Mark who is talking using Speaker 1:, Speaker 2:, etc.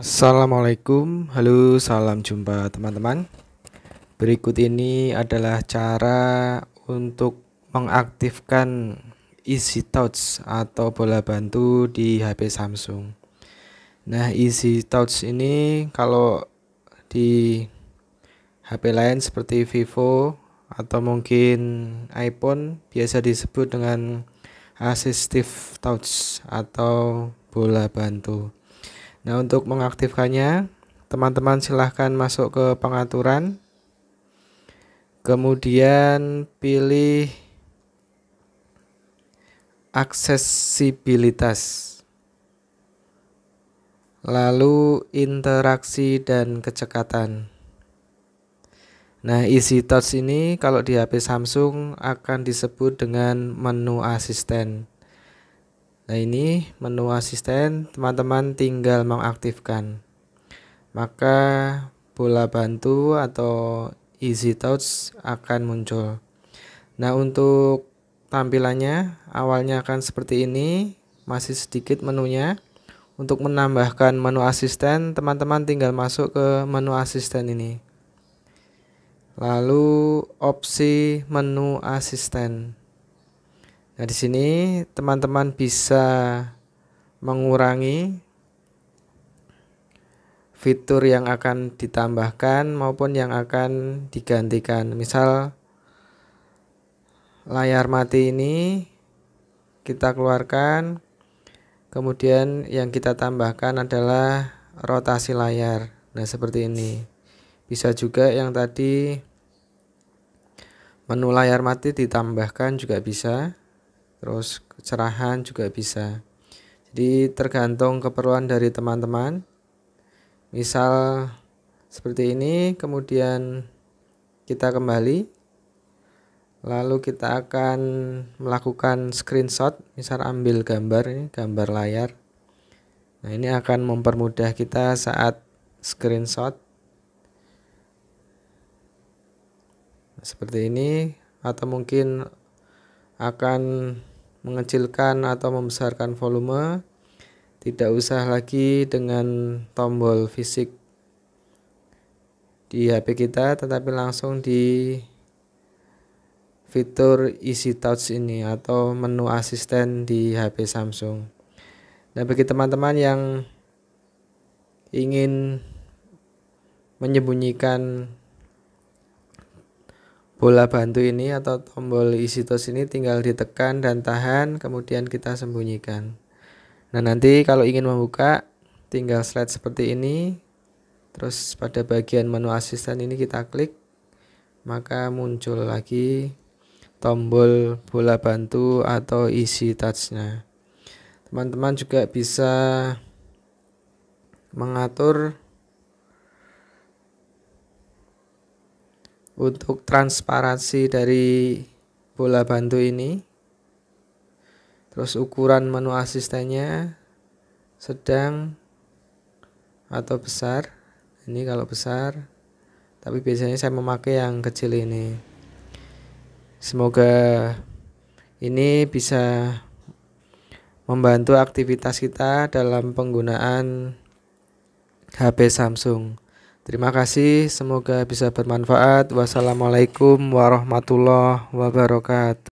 Speaker 1: Assalamualaikum, halo, salam jumpa teman-teman. Berikut ini adalah cara untuk mengaktifkan Easy Touch atau bola bantu di HP Samsung. Nah, Easy Touch ini kalau di HP lain seperti Vivo atau mungkin iPhone biasa disebut dengan Assistive Touch atau bola bantu. Nah, untuk mengaktifkannya, teman-teman silahkan masuk ke pengaturan. Kemudian pilih aksesibilitas. Lalu interaksi dan kecekatan. Nah, isi touch ini kalau di HP Samsung akan disebut dengan menu asisten. Nah ini menu asisten teman-teman tinggal mengaktifkan. Maka bola bantu atau easy touch akan muncul. Nah untuk tampilannya awalnya akan seperti ini. Masih sedikit menunya. Untuk menambahkan menu asisten teman-teman tinggal masuk ke menu asisten ini lalu opsi menu asisten. Nah, di sini teman-teman bisa mengurangi fitur yang akan ditambahkan maupun yang akan digantikan. Misal layar mati ini kita keluarkan. Kemudian yang kita tambahkan adalah rotasi layar. Nah, seperti ini. Bisa juga yang tadi menu layar mati ditambahkan juga bisa terus kecerahan juga bisa jadi tergantung keperluan dari teman-teman misal seperti ini kemudian kita kembali lalu kita akan melakukan screenshot misal ambil gambar ini gambar layar nah ini akan mempermudah kita saat screenshot seperti ini atau mungkin akan mengecilkan atau membesarkan volume tidak usah lagi dengan tombol fisik di HP kita tetapi langsung di fitur easy touch ini atau menu asisten di HP Samsung nah bagi teman-teman yang ingin menyembunyikan bola bantu ini atau tombol isi tos ini tinggal ditekan dan tahan kemudian kita sembunyikan nah nanti kalau ingin membuka tinggal slide seperti ini terus pada bagian menu asisten ini kita klik maka muncul lagi tombol bola bantu atau isi touchnya teman-teman juga bisa mengatur untuk transparansi dari bola bantu ini terus ukuran menu asistennya sedang atau besar ini kalau besar tapi biasanya saya memakai yang kecil ini semoga ini bisa membantu aktivitas kita dalam penggunaan HP Samsung Terima kasih, semoga bisa bermanfaat. Wassalamualaikum warahmatullahi wabarakatuh.